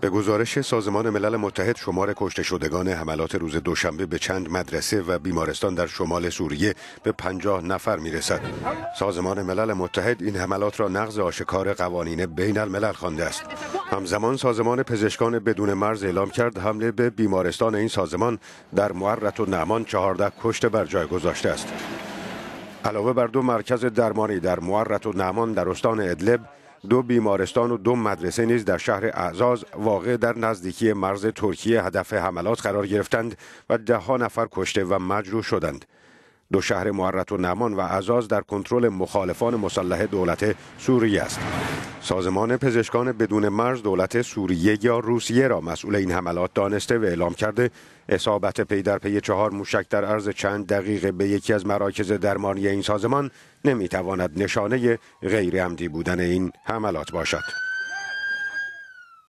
به گزارش سازمان ملل متحد شمار کشته شدگان حملات روز دوشنبه به چند مدرسه و بیمارستان در شمال سوریه به پنجاه نفر میرسد. سازمان ملل متحد این حملات را نقض آشکار قوانین بین الملل خوانده است. همزمان سازمان پزشکان بدون مرز اعلام کرد حمله به بیمارستان این سازمان در معرت و نعمان 14 کشته بر جای گذاشته است. علاوه بر دو مرکز درمانی در معرت و نعمان در استان ادلب دو بیمارستان و دو مدرسه نیز در شهر اعزاز واقع در نزدیکی مرز ترکیه هدف حملات قرار گرفتند و ده ها نفر کشته و مجروح شدند دو شهر معرت و نمان و عزاز در کنترل مخالفان مسلح دولت سوریه است سازمان پزشکان بدون مرز دولت سوریه یا روسیه را مسئول این حملات دانسته و اعلام کرده اصابت پی در پی چهار موشک در عرض چند دقیقه به یکی از مراکز درمانی این سازمان نمیتواند نشانه غیر عمدی بودن این حملات باشد